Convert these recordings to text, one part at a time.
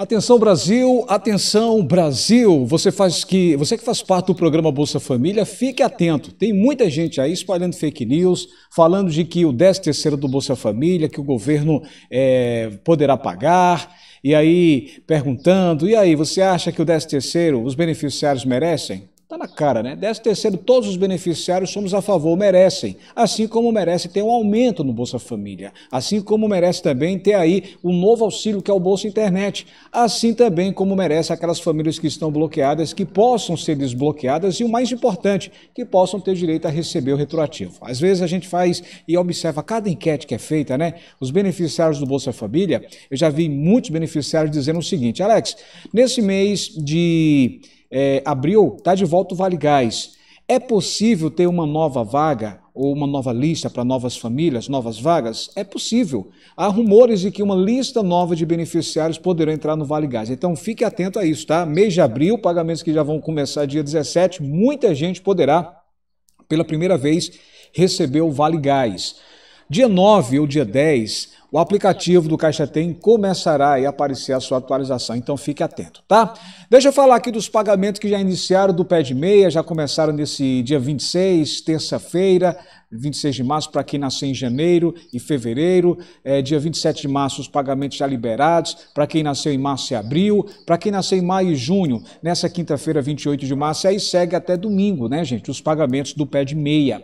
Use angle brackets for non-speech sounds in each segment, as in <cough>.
Atenção Brasil, atenção Brasil, você faz que, você que faz parte do programa Bolsa Família, fique atento. Tem muita gente aí espalhando fake news, falando de que o 13 terceiro do Bolsa Família, que o governo é, poderá pagar, e aí perguntando, e aí, você acha que o 13 terceiro os beneficiários merecem? Está na cara, né? 13 terceiro, todos os beneficiários somos a favor, merecem. Assim como merece ter um aumento no Bolsa Família. Assim como merece também ter aí o um novo auxílio que é o Bolsa Internet. Assim também como merece aquelas famílias que estão bloqueadas, que possam ser desbloqueadas e o mais importante, que possam ter direito a receber o retroativo. Às vezes a gente faz e observa cada enquete que é feita, né? Os beneficiários do Bolsa Família, eu já vi muitos beneficiários dizendo o seguinte, Alex, nesse mês de é, abriu, está de volta o Vale Gás. É possível ter uma nova vaga ou uma nova lista para novas famílias, novas vagas? É possível. Há rumores de que uma lista nova de beneficiários poderá entrar no Vale Gás. Então fique atento a isso, tá? Mês de abril, pagamentos que já vão começar dia 17, muita gente poderá, pela primeira vez, receber o Vale Gás. Dia 9 ou dia 10, o aplicativo do Caixa Tem começará a aparecer a sua atualização, então fique atento, tá? Deixa eu falar aqui dos pagamentos que já iniciaram do pé de meia, já começaram nesse dia 26, terça-feira, 26 de março, para quem nasceu em janeiro e fevereiro, é, dia 27 de março os pagamentos já liberados, para quem nasceu em março e abril, para quem nasceu em maio e junho, nessa quinta-feira, 28 de março, aí segue até domingo, né, gente, os pagamentos do pé de meia.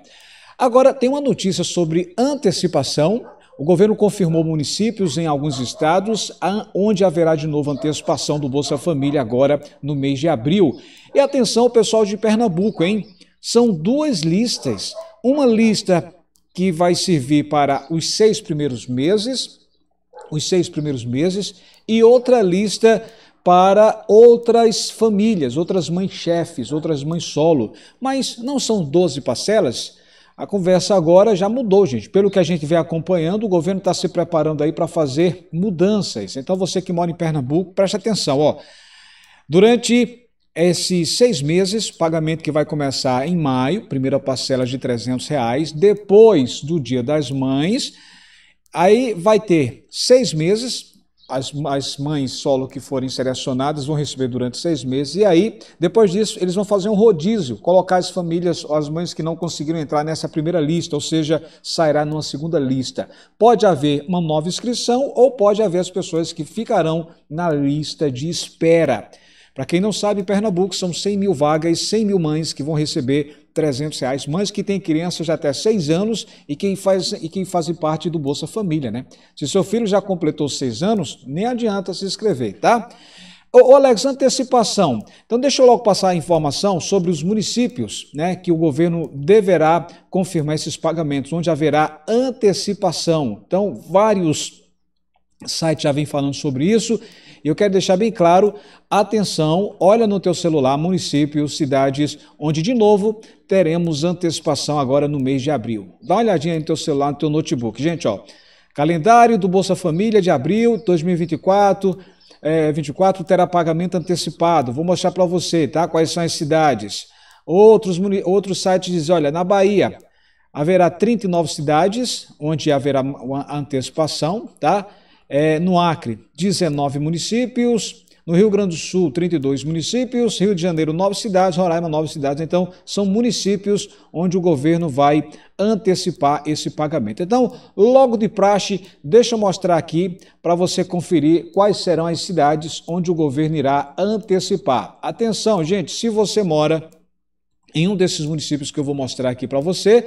Agora, tem uma notícia sobre antecipação o governo confirmou municípios em alguns estados onde haverá de novo antecipação do Bolsa Família agora no mês de abril. E atenção, pessoal de Pernambuco, hein? São duas listas. Uma lista que vai servir para os seis primeiros meses, os seis primeiros meses, e outra lista para outras famílias, outras mães chefes, outras mães solo. Mas não são 12 parcelas? A conversa agora já mudou, gente. Pelo que a gente vem acompanhando, o governo está se preparando aí para fazer mudanças. Então, você que mora em Pernambuco, preste atenção. Ó. Durante esses seis meses, pagamento que vai começar em maio, primeira parcela de 300 reais, depois do Dia das Mães, aí vai ter seis meses as, as, mães solo que forem selecionadas vão receber durante seis meses. E aí, depois disso, eles vão fazer um rodízio, colocar as famílias, as mães que não conseguiram entrar nessa primeira lista, ou seja, sairá numa segunda lista. Pode haver uma nova inscrição ou pode haver as pessoas que ficarão na lista de espera. Para quem não sabe, em Pernambuco são 100 mil vagas, 100 mil mães que vão receber 300 reais, mães que têm crianças de até 6 anos e quem faz, e quem fazem parte do Bolsa Família, né? Se seu filho já completou 6 anos, nem adianta se inscrever, tá? Ô, Alex, antecipação. Então, deixa eu logo passar a informação sobre os municípios né, que o governo deverá confirmar esses pagamentos, onde haverá antecipação. Então, vários site já vem falando sobre isso. Eu quero deixar bem claro, atenção, olha no teu celular municípios, cidades, onde de novo teremos antecipação agora no mês de abril. Dá uma olhadinha no teu celular, no teu notebook. Gente, ó, calendário do Bolsa Família de abril 2024, é, 24 terá pagamento antecipado. Vou mostrar para você, tá? Quais são as cidades. Outros, outros sites dizem, olha, na Bahia haverá 39 cidades onde haverá uma antecipação, tá? É, no Acre, 19 municípios. No Rio Grande do Sul, 32 municípios. Rio de Janeiro, 9 cidades. Roraima, 9 cidades. Então, são municípios onde o governo vai antecipar esse pagamento. Então, logo de praxe, deixa eu mostrar aqui para você conferir quais serão as cidades onde o governo irá antecipar. Atenção, gente, se você mora em um desses municípios que eu vou mostrar aqui para você,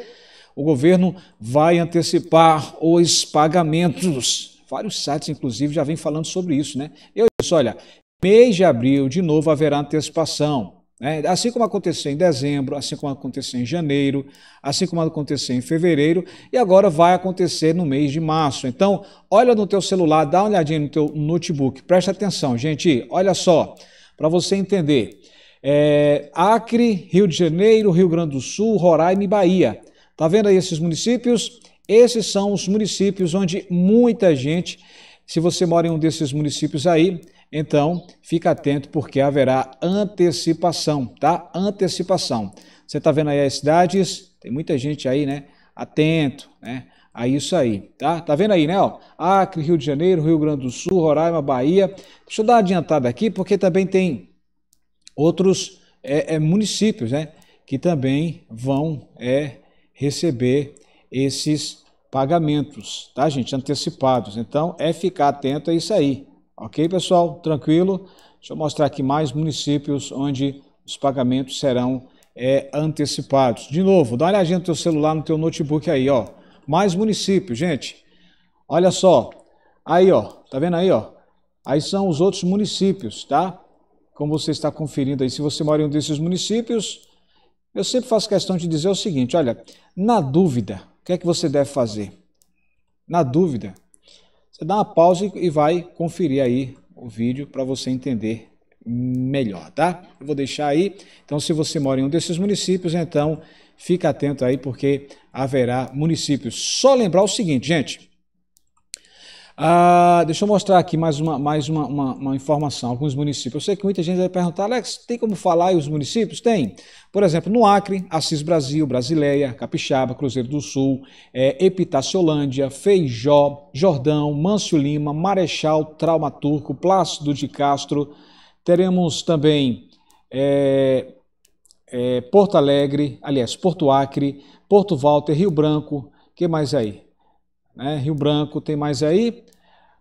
o governo vai antecipar os pagamentos Vários sites, inclusive, já vêm falando sobre isso, né? Eu disse, olha, mês de abril, de novo, haverá antecipação. Né? Assim como aconteceu em dezembro, assim como aconteceu em janeiro, assim como aconteceu em fevereiro, e agora vai acontecer no mês de março. Então, olha no teu celular, dá uma olhadinha no teu notebook, presta atenção, gente, olha só, para você entender. É, Acre, Rio de Janeiro, Rio Grande do Sul, Roraima e Bahia. Tá vendo aí esses municípios? Esses são os municípios onde muita gente, se você mora em um desses municípios aí, então fica atento porque haverá antecipação, tá? Antecipação. Você está vendo aí as cidades? Tem muita gente aí, né? Atento, né? a isso aí, tá? Tá vendo aí, né? Ó, Acre, Rio de Janeiro, Rio Grande do Sul, Roraima, Bahia. Deixa eu dar uma adiantada aqui, porque também tem outros é, é, municípios, né? Que também vão é, receber esses pagamentos, tá, gente? Antecipados. Então, é ficar atento a é isso aí. Ok, pessoal? Tranquilo? Deixa eu mostrar aqui mais municípios onde os pagamentos serão é, antecipados. De novo, dá uma olhadinha no teu celular, no teu notebook aí, ó. Mais municípios, gente. Olha só. Aí, ó. Tá vendo aí, ó? Aí são os outros municípios, tá? Como você está conferindo aí, se você mora em um desses municípios, eu sempre faço questão de dizer o seguinte, olha, na dúvida, que é que você deve fazer? Na dúvida, você dá uma pausa e vai conferir aí o vídeo para você entender melhor, tá? Eu vou deixar aí. Então, se você mora em um desses municípios, então fica atento aí porque haverá municípios. Só lembrar o seguinte, gente, ah, deixa eu mostrar aqui mais, uma, mais uma, uma, uma, informação, alguns municípios. Eu sei que muita gente vai perguntar, Alex, tem como falar os municípios? Tem. Por exemplo, no Acre, Assis Brasil, Brasileia, Capixaba, Cruzeiro do Sul, é, Epitaciolândia, Feijó, Jordão, Mâncio Lima, Marechal, Traumaturco, Plácido de Castro. Teremos também é, é, Porto Alegre, aliás, Porto Acre, Porto Walter, Rio Branco, que mais aí? Né? Rio Branco tem mais aí.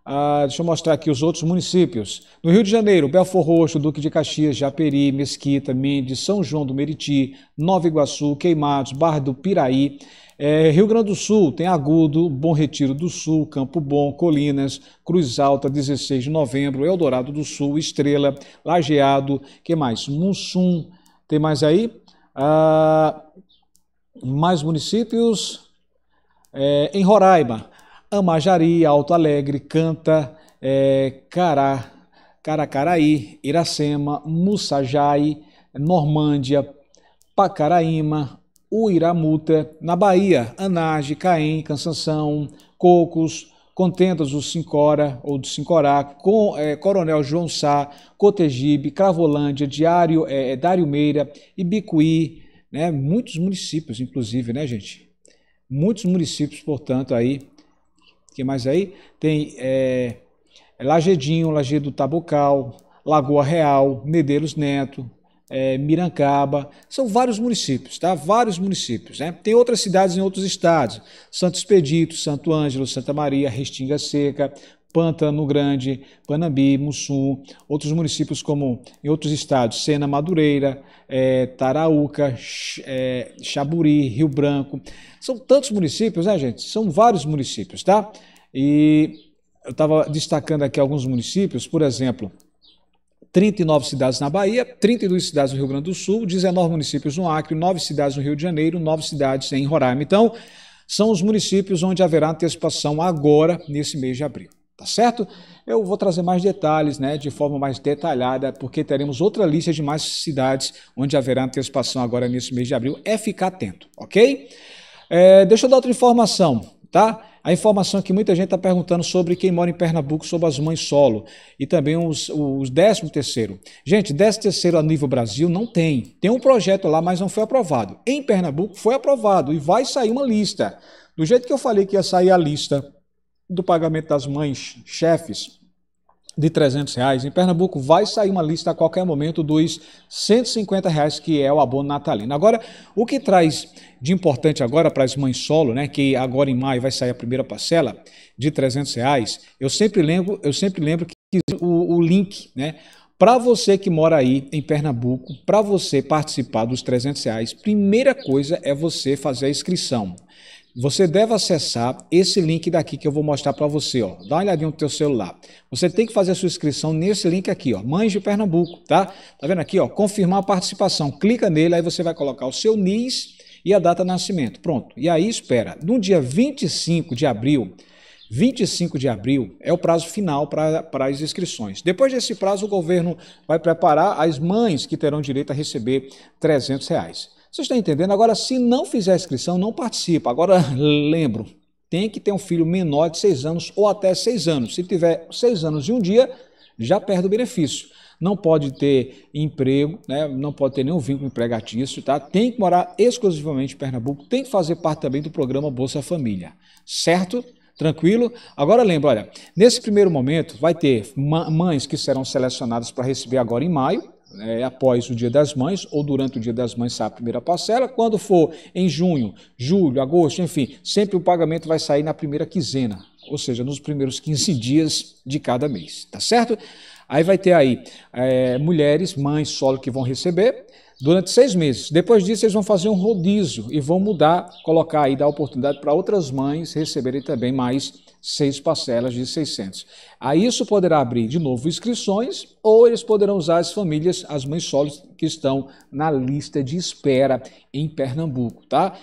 Ah, deixa eu mostrar aqui os outros municípios. No Rio de Janeiro, Belfor Roxo, Duque de Caxias, Japeri, Mesquita, Mendes, São João do Meriti, Nova Iguaçu, Queimados, Barra do Piraí. É, Rio Grande do Sul tem Agudo, Bom Retiro do Sul, Campo Bom, Colinas, Cruz Alta, 16 de novembro, Eldorado do Sul, Estrela, Lajeado, que mais? Mussum, tem mais aí? Ah, mais municípios? É, em Roraima, Amajari, Alto Alegre, Canta, é, Cará, Caracaraí, Iracema, Mussajai, Normândia, Pacaraíma, Uiramuta, na Bahia, Anage, Caém, Cansanção, Cocos, Contendas do Sincora ou do Sincorá, com, é, Coronel João Sá, Cotegibe, Cravolândia, Diário, é, é Dário Meira, Ibicuí, né, muitos municípios, inclusive, né, gente? Muitos municípios, portanto, aí, que mais aí? Tem é, é Lajedinho, Lajedo Tabocal, Lagoa Real, Medeiros Neto, é, Mirancaba, são vários municípios, tá? Vários municípios, né? Tem outras cidades em outros estados, Santo Expedito, Santo Ângelo, Santa Maria, Restinga Seca, Pântano Grande, Panambi, Mussum, outros municípios como em outros estados, Sena, Madureira, é, Tarauca, é, Xaburi, Rio Branco. São tantos municípios, né, gente? São vários municípios, tá? E eu estava destacando aqui alguns municípios, por exemplo, 39 cidades na Bahia, 32 cidades no Rio Grande do Sul, 19 municípios no Acre, 9 cidades no Rio de Janeiro, 9 cidades em Roraima. Então, são os municípios onde haverá antecipação agora, nesse mês de abril. Tá certo? Eu vou trazer mais detalhes, né, de forma mais detalhada, porque teremos outra lista de mais cidades onde haverá antecipação agora nesse mês de abril. É ficar atento, ok? É, deixa eu dar outra informação, tá? A informação que muita gente está perguntando sobre quem mora em Pernambuco, sobre as mães solo e também os, os 13 terceiro. Gente, 13 terceiro a nível Brasil não tem. Tem um projeto lá, mas não foi aprovado. Em Pernambuco foi aprovado e vai sair uma lista. Do jeito que eu falei que ia sair a lista do pagamento das mães chefes de 300 reais em Pernambuco, vai sair uma lista a qualquer momento dos 150 reais que é o abono natalino. Agora, o que traz de importante agora para as mães solo, né, que agora em maio vai sair a primeira parcela de 300 reais, eu sempre lembro, eu sempre lembro que o, o link, né, para você que mora aí em Pernambuco, para você participar dos 300 reais, primeira coisa é você fazer a inscrição você deve acessar esse link daqui que eu vou mostrar para você, ó. Dá uma olhadinha no teu celular. Você tem que fazer a sua inscrição nesse link aqui, ó, Mães de Pernambuco, tá? Tá vendo aqui, ó, confirmar a participação. Clica nele, aí você vai colocar o seu NIS e a data de nascimento. Pronto. E aí espera, no dia 25 de abril, 25 de abril é o prazo final para, as inscrições. Depois desse prazo, o governo vai preparar as mães que terão direito a receber R$ 300. Reais. Você está entendendo? Agora, se não fizer a inscrição, não participa. Agora, <laughs> lembro, tem que ter um filho menor de 6 anos ou até 6 anos. Se tiver 6 anos e um dia, já perde o benefício. Não pode ter emprego, né? não pode ter nenhum vínculo empregatício, tá? Tem que morar exclusivamente em Pernambuco, tem que fazer parte também do programa Bolsa Família, certo? Tranquilo? Agora lembra, olha, nesse primeiro momento vai ter mães que serão selecionadas para receber agora em maio, é, após o Dia das Mães ou durante o Dia das Mães sai a primeira parcela. Quando for em junho, julho, agosto, enfim, sempre o pagamento vai sair na primeira quinzena, ou seja, nos primeiros 15 dias de cada mês, tá certo? Aí vai ter aí é, mulheres, mães solo que vão receber durante seis meses. Depois disso, eles vão fazer um rodízio e vão mudar, colocar aí, dar oportunidade para outras mães receberem também mais seis parcelas de 600. A isso poderá abrir de novo inscrições ou eles poderão usar as famílias, as mães solos que estão na lista de espera em Pernambuco, tá?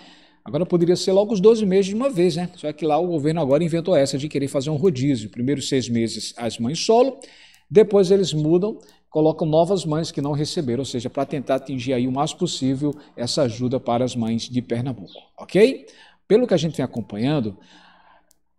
Agora poderia ser logo os 12 meses de uma vez, né? Só que lá o governo agora inventou essa de querer fazer um rodízio. primeiro seis meses as mães solo, depois eles mudam, colocam novas mães que não receberam, ou seja, para tentar atingir aí o mais possível essa ajuda para as mães de Pernambuco, ok? Pelo que a gente vem acompanhando,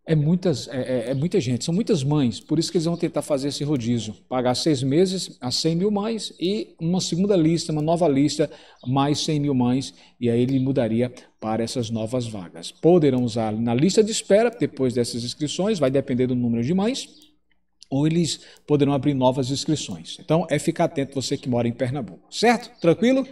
é, muitas, é, é, é, muita gente, são muitas mães, por isso que eles vão tentar fazer esse rodízio, pagar seis meses a 100 mil mães e uma segunda lista, uma nova lista, mais 100 mil mães, e aí ele mudaria para essas novas vagas. Poderão usar na lista de espera, depois dessas inscrições, vai depender do número de mães, ou eles poderão abrir novas inscrições. Então é ficar atento você que mora em Pernambuco, certo? Tranquilo?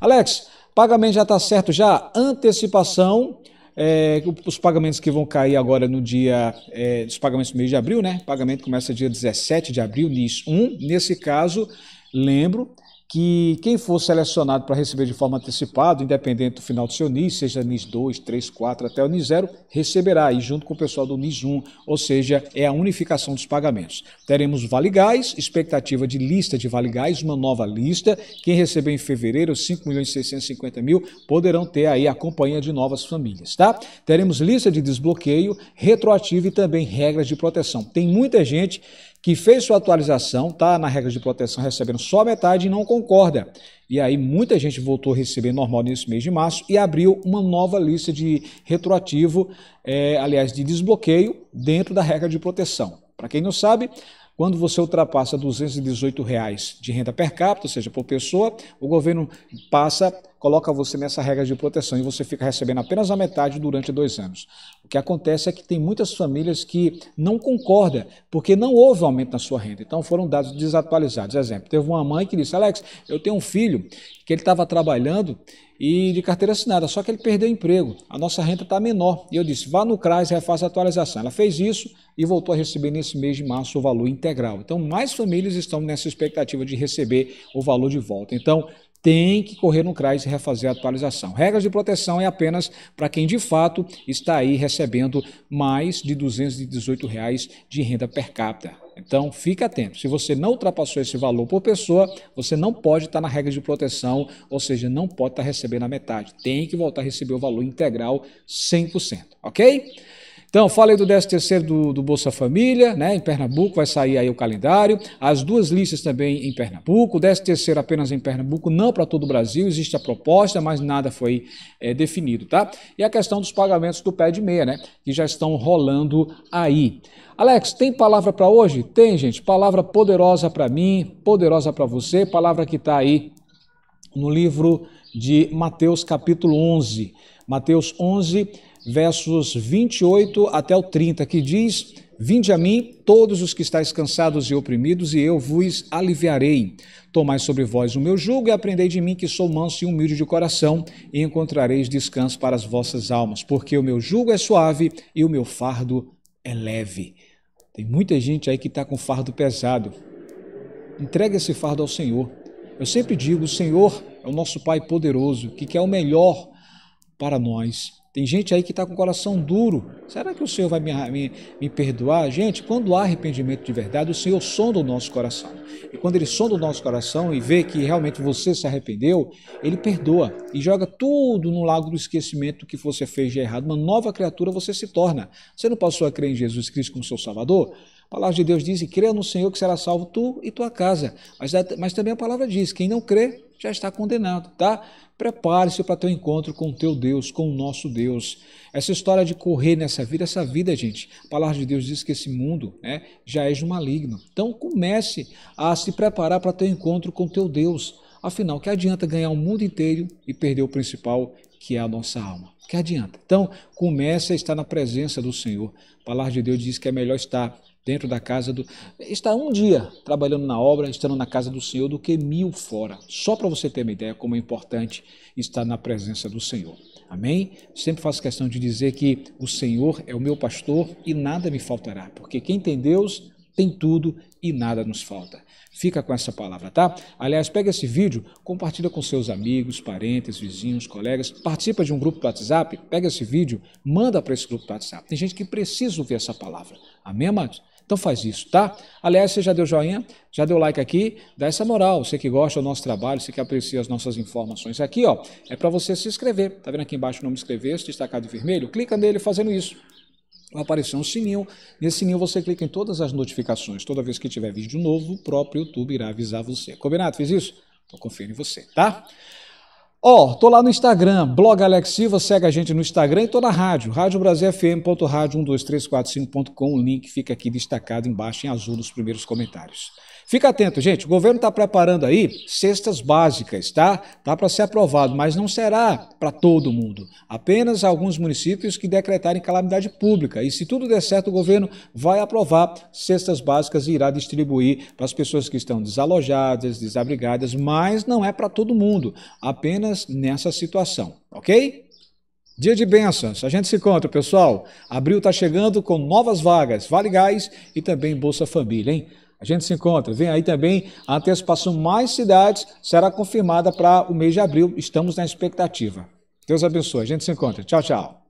Alex, pagamento já está certo já? Antecipação é, os pagamentos que vão cair agora no dia, é, os pagamentos do mês de abril, né? O pagamento começa dia 17 de abril, NIS 1. Nesse caso, lembro que quem for selecionado para receber de forma antecipada, independente do final do seu NIS, seja NIS 2, 3, 4 até o NIS 0, receberá, e junto com o pessoal do NIS 1, ou seja, é a unificação dos pagamentos. Teremos Vale Gás, expectativa de lista de Vale Gás, uma nova lista. Quem receber em fevereiro, 5 milhões e 650 mil, poderão ter aí a companhia de novas famílias, tá? Teremos lista de desbloqueio, retroativo e também regras de proteção. Tem muita gente que fez sua atualização, está na regra de proteção recebendo só metade e não concorda. E aí muita gente voltou a receber normal nesse mês de março e abriu uma nova lista de retroativo, é, aliás, de desbloqueio dentro da regra de proteção. Para quem não sabe, quando você ultrapassa R$ 218 reais de renda per capita, ou seja, por pessoa, o governo passa coloca você nessa regra de proteção e você fica recebendo apenas a metade durante dois anos. O que acontece é que tem muitas famílias que não concordam, porque não houve aumento na sua renda, então foram dados desatualizados. Exemplo, teve uma mãe que disse, Alex, eu tenho um filho que ele estava trabalhando e de carteira assinada, só que ele perdeu o emprego, a nossa renda está menor. E eu disse, vá no CRAS e refaça a atualização. Ela fez isso e voltou a receber nesse mês de março o valor integral. Então, mais famílias estão nessa expectativa de receber o valor de volta. Então, tem que correr no CRAS e refazer a atualização. Regras de proteção é apenas para quem de fato está aí recebendo mais de R$ 218 reais de renda per capita. Então, fique atento. Se você não ultrapassou esse valor por pessoa, você não pode estar na regra de proteção, ou seja, não pode estar recebendo a metade. Tem que voltar a receber o valor integral 100%, ok? Então, falei do 13 terceiro do, do, Bolsa Família, né? Em Pernambuco vai sair aí o calendário. As duas listas também em Pernambuco. O 13 terceiro apenas em Pernambuco, não para todo o Brasil. Existe a proposta, mas nada foi é, definido, tá? E a questão dos pagamentos do pé de meia, né? Que já estão rolando aí. Alex, tem palavra para hoje? Tem, gente. Palavra poderosa para mim, poderosa para você. Palavra que está aí no livro de Mateus capítulo 11. Mateus 11 versos 28 até o 30, que diz: Vinde a mim, todos os que estáis cansados e oprimidos, e eu vos aliviarei. Tomai sobre vós o meu jugo e aprendei de mim, que sou manso e humilde de coração, e encontrareis descanso para as vossas almas, porque o meu jugo é suave e o meu fardo é leve. Tem muita gente aí que está com fardo pesado. Entrega esse fardo ao Senhor. Eu sempre digo: o Senhor é o nosso Pai poderoso, que quer o melhor para nós. Tem gente aí que está com o coração duro. Será que o Senhor vai me, me, me, perdoar? Gente, quando há arrependimento de verdade, o Senhor sonda o nosso coração. E quando Ele sonda o nosso coração e vê que realmente você se arrependeu, Ele perdoa e joga tudo no lago do esquecimento que você fez de errado. Uma nova criatura você se torna. Você não passou a crer em Jesus Cristo como seu Salvador? A palavra de Deus diz: crê no Senhor que será salvo tu e tua casa. Mas, mas também a palavra diz: quem não crê já está condenado, tá? Prepare-se para teu encontro com o teu Deus, com o nosso Deus. Essa história de correr nessa vida, essa vida, gente, a palavra de Deus diz que esse mundo né, já é de maligno. Então comece a se preparar para teu encontro com teu Deus. Afinal, que adianta ganhar o mundo inteiro e perder o principal, que é a nossa alma? Que adianta? Então, comece a estar na presença do Senhor. A palavra de Deus diz que é melhor estar dentro da casa do. Está um dia trabalhando na obra, estando na casa do Senhor, do que mil fora. Só para você ter uma ideia como é importante estar na presença do Senhor. Amém? Sempre faço questão de dizer que o Senhor é o meu pastor e nada me faltará, porque quem tem Deus tem tudo e nada nos falta. Fica com essa palavra, tá? Aliás, pega esse vídeo, compartilha com seus amigos, parentes, vizinhos, colegas, participa de um grupo do WhatsApp, pega esse vídeo, manda para esse grupo do WhatsApp. Tem gente que precisa ouvir essa palavra. Amém, amados? Então faz isso, tá? Aliás, você já deu joinha, já deu like aqui, dá essa moral. Você que gosta do nosso trabalho, você que aprecia as nossas informações aqui, ó, é para você se inscrever. Tá vendo aqui embaixo o nome inscrever-se, destacado de vermelho? Clica nele fazendo isso vai aparecer um sininho. Nesse sininho você clica em todas as notificações. Toda vez que tiver vídeo novo, o próprio YouTube irá avisar você. Combinado? Fiz isso? Então confio em você, tá? Ó, oh, tô lá no Instagram, blog Alex Silva, segue a gente no Instagram e tô na rádio, radiobrasilfm.radio12345.com, o link fica aqui destacado embaixo em azul nos primeiros comentários. Fica atento, gente. O governo está preparando aí cestas básicas, tá? Tá para ser aprovado, mas não será para todo mundo. Apenas alguns municípios que decretarem calamidade pública. E se tudo der certo, o governo vai aprovar cestas básicas e irá distribuir para as pessoas que estão desalojadas, desabrigadas, mas não é para todo mundo. Apenas nessa situação, ok? Dia de bênçãos. A gente se encontra, pessoal. Abril está chegando com novas vagas, Vale Gás e também Bolsa Família, hein? A gente se encontra. Vem aí também a antecipação mais cidades será confirmada para o mês de abril. Estamos na expectativa. Deus abençoe. A gente se encontra. Tchau, tchau.